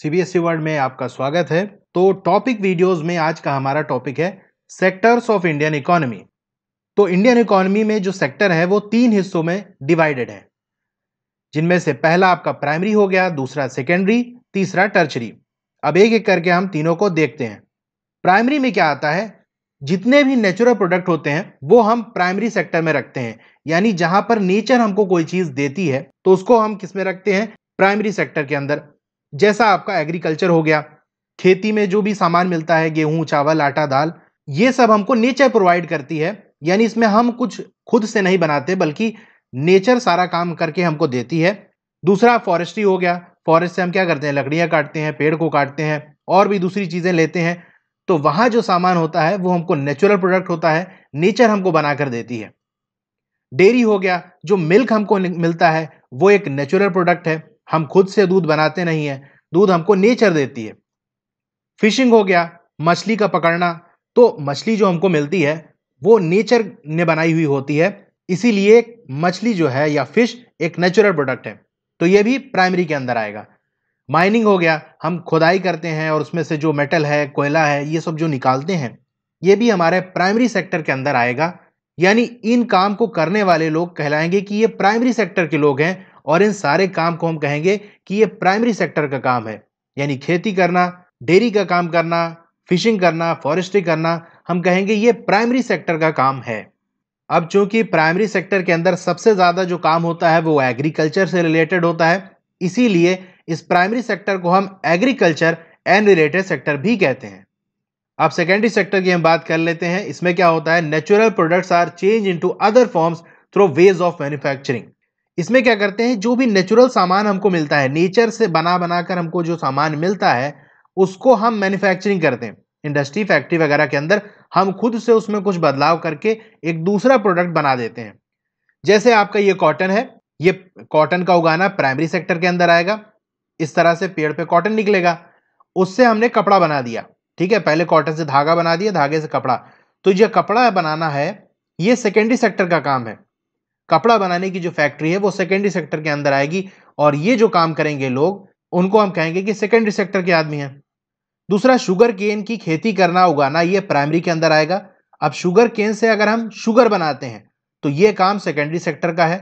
CBSE world में आपका स्वागत है तो टॉपिक वीडियोस में आज का हमारा टॉपिक है सेक्टर्स ऑफ इंडियन इकोनॉमी तो इंडियन इकोनॉमी में जो सेक्टर है वो तीन हिस्सों में डिवाइडेड है जिनमें से पहला आपका प्राइमरी हो गया दूसरा सेकेंडरी तीसरा टर्चरी अब एक एक करके हम तीनों को देखते हैं प्राइमरी में क्या आता है जितने भी नेचुरल प्रोडक्ट होते हैं वो हम प्राइमरी सेक्टर में रखते हैं यानी जहां पर नेचर हमको कोई चीज देती है तो उसको हम किस में रखते हैं प्राइमरी सेक्टर के अंदर जैसा आपका एग्रीकल्चर हो गया खेती में जो भी सामान मिलता है गेहूं चावल आटा दाल ये सब हमको नेचर प्रोवाइड करती है यानी इसमें हम कुछ खुद से नहीं बनाते बल्कि नेचर सारा काम करके हमको देती है दूसरा फॉरेस्ट्री हो गया फॉरेस्ट से हम क्या करते हैं लकड़ियाँ काटते हैं पेड़ को काटते हैं और भी दूसरी चीज़ें लेते हैं तो वहाँ जो सामान होता है वो हमको नेचुरल प्रोडक्ट होता है नेचर हमको बना कर देती है डेयरी हो गया जो मिल्क हमको मिलता है वो एक नेचुरल प्रोडक्ट है हम खुद से दूध बनाते नहीं हैं दूध हमको नेचर देती है फिशिंग हो गया मछली का पकड़ना तो मछली जो हमको मिलती है वो नेचर ने बनाई हुई होती है इसीलिए मछली जो है या फिश एक नेचुरल प्रोडक्ट है तो ये भी प्राइमरी के अंदर आएगा माइनिंग हो गया हम खुदाई करते हैं और उसमें से जो मेटल है कोयला है ये सब जो निकालते हैं ये भी हमारे प्राइमरी सेक्टर के अंदर आएगा यानी इन काम को करने वाले लोग कहलाएंगे कि ये प्राइमरी सेक्टर के लोग हैं और इन सारे काम को हम कहेंगे कि ये प्राइमरी सेक्टर का काम है यानी खेती करना डेयरी का काम करना फिशिंग करना फॉरेस्ट्री करना हम कहेंगे ये प्राइमरी सेक्टर का काम है अब चूंकि प्राइमरी सेक्टर के अंदर सबसे ज़्यादा जो काम होता है वो एग्रीकल्चर से रिलेटेड होता है इसीलिए इस प्राइमरी सेक्टर को हम एग्रीकल्चर एंड रिलेटेड सेक्टर भी कहते हैं अब सेकेंडरी सेक्टर की हम बात कर लेते हैं इसमें क्या होता है natural products are change into other forms through ways of manufacturing इसमें क्या करते हैं जो भी नेचुरल सामान हमको मिलता है नेचर से बना बनाकर हमको जो सामान मिलता है उसको हम मैन्युफैक्चरिंग करते हैं इंडस्ट्री फैक्ट्री वगैरह के अंदर हम खुद से उसमें कुछ बदलाव करके एक दूसरा प्रोडक्ट बना देते हैं जैसे आपका ये कॉटन है ये कॉटन का उगाना प्राइमरी सेक्टर के अंदर आएगा इस तरह से पेड़ पे कॉटन निकलेगा उससे हमने कपड़ा बना दिया ठीक है पहले कॉटन से धागा बना दिया धागे से कपड़ा तो यह कपड़ा बनाना है ये सेकेंडरी सेक्टर का काम है कपड़ा बनाने की जो फैक्ट्री है वो सेकेंडरी सेक्टर के अंदर आएगी और ये जो काम करेंगे लोग उनको हम कहेंगे कि सेकेंडरी सेक्टर के आदमी हैं दूसरा शुगर केन की खेती करना उगाना ये प्राइमरी के अंदर आएगा अब शुगर केन से अगर हम शुगर बनाते हैं तो ये काम सेकेंडरी सेक्टर का है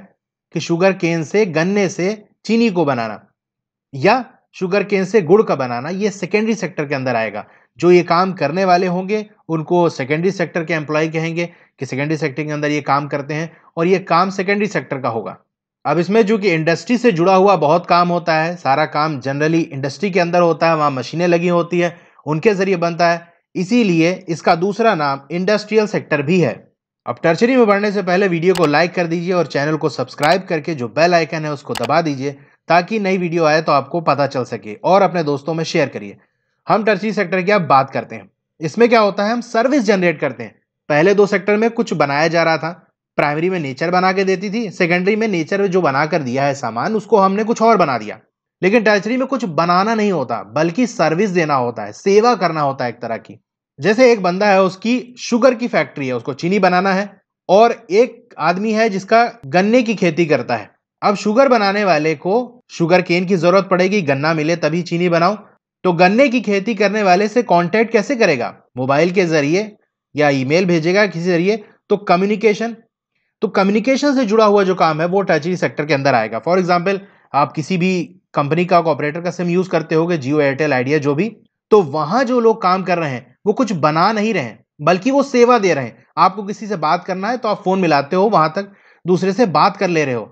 कि शुगर केन से गन्ने से चीनी को बनाना या शुगर केन से गुड़ का बनाना ये सेकेंडरी सेक्टर के अंदर आएगा जो ये काम करने वाले होंगे उनको सेकेंडरी सेक्टर के एम्प्लॉय कहेंगे कि सेकेंडरी सेक्टर के अंदर ये काम करते हैं और ये काम सेकेंडरी सेक्टर का होगा अब इसमें जो कि इंडस्ट्री से जुड़ा हुआ बहुत काम होता है सारा काम जनरली इंडस्ट्री के अंदर होता है वहाँ मशीनें लगी होती हैं उनके ज़रिए बनता है इसीलिए इसका दूसरा नाम इंडस्ट्रियल सेक्टर भी है अब टर्चरी में बढ़ने से पहले वीडियो को लाइक कर दीजिए और चैनल को सब्सक्राइब करके जो बेल आइकन है उसको दबा दीजिए ताकि नई वीडियो आए तो आपको पता चल सके और अपने दोस्तों में शेयर करिए हम टर्चरी सेक्टर की अब बात करते हैं इसमें क्या होता है हम सर्विस जनरेट करते हैं पहले दो सेक्टर में कुछ बनाया जा रहा था प्राइमरी में नेचर बना के देती थी सेकेंडरी में नेचर जो बना कर दिया है सामान उसको हमने कुछ और बना दिया लेकिन टैचरी में कुछ बनाना नहीं होता बल्कि सर्विस देना होता है सेवा करना होता है एक तरह की जैसे एक बंदा है उसकी शुगर की फैक्ट्री है उसको चीनी बनाना है और एक आदमी है जिसका गन्ने की खेती करता है अब शुगर बनाने वाले को शुगर केन की जरूरत पड़ेगी गन्ना मिले तभी चीनी बनाओ तो गन्ने की खेती करने वाले से कॉन्टेक्ट कैसे करेगा मोबाइल के जरिए या ईमेल भेजेगा किसी जरिए तो कम्युनिकेशन तो कम्युनिकेशन से जुड़ा हुआ जो काम है वो टर्चरी सेक्टर के अंदर आएगा फॉर एग्जाम्पल आप किसी भी कंपनी का ऑपरेटर का सिम यूज करते गए जियो एयरटेल आइडिया जो भी तो वहां जो लोग काम कर रहे हैं वो कुछ बना नहीं रहे बल्कि वो सेवा दे रहे हैं आपको किसी से बात करना है तो आप फोन मिलाते हो वहां तक दूसरे से बात कर ले रहे हो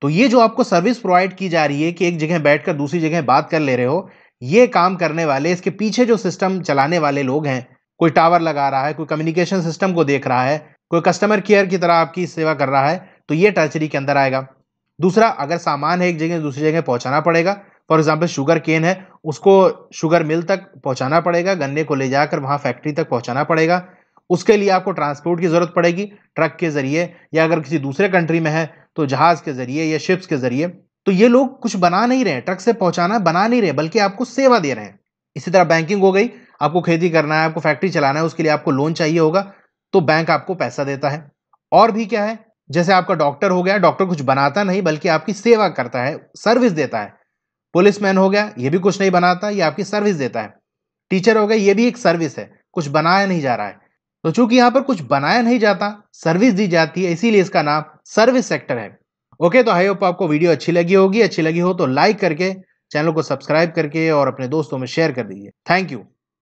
तो ये जो आपको सर्विस प्रोवाइड की जा रही है कि एक जगह बैठकर दूसरी जगह बात कर ले रहे हो ये काम करने वाले इसके पीछे जो सिस्टम चलाने वाले लोग हैं कोई टावर लगा रहा है कोई कम्युनिकेशन सिस्टम को देख रहा है कोई कस्टमर केयर की तरह आपकी सेवा कर रहा है तो ये टर्चरी के अंदर आएगा दूसरा अगर सामान है एक जगह दूसरी जगह पहुंचाना पड़ेगा फॉर एग्जाम्पल शुगर केन है उसको शुगर मिल तक पहुंचाना पड़ेगा गन्ने को ले जाकर वहाँ फैक्ट्री तक पहुंचाना पड़ेगा उसके लिए आपको ट्रांसपोर्ट की ज़रूरत पड़ेगी ट्रक के ज़रिए या अगर किसी दूसरे कंट्री में है तो जहाज़ के ज़रिए या शिप्स के ज़रिए तो ये लोग कुछ बना नहीं रहे ट्रक से पहुंचाना बना नहीं रहे बल्कि आपको सेवा दे रहे हैं इसी तरह बैंकिंग हो गई आपको खेती करना है आपको फैक्ट्री चलाना है उसके लिए आपको लोन चाहिए होगा तो बैंक आपको पैसा देता है और भी क्या है जैसे आपका डॉक्टर हो गया डॉक्टर कुछ बनाता नहीं बल्कि आपकी सेवा करता है सर्विस देता है पुलिसमैन हो गया ये भी कुछ नहीं बनाता ये आपकी सर्विस देता है टीचर हो गया ये भी एक सर्विस है कुछ बनाया नहीं जा रहा है तो चूंकि यहाँ पर कुछ बनाया नहीं जाता सर्विस दी जाती है इसीलिए इसका नाम सर्विस सेक्टर है ओके तो आई होप आपको वीडियो अच्छी लगी होगी अच्छी लगी हो तो लाइक करके चैनल को सब्सक्राइब करके और अपने दोस्तों में शेयर कर दीजिए थैंक यू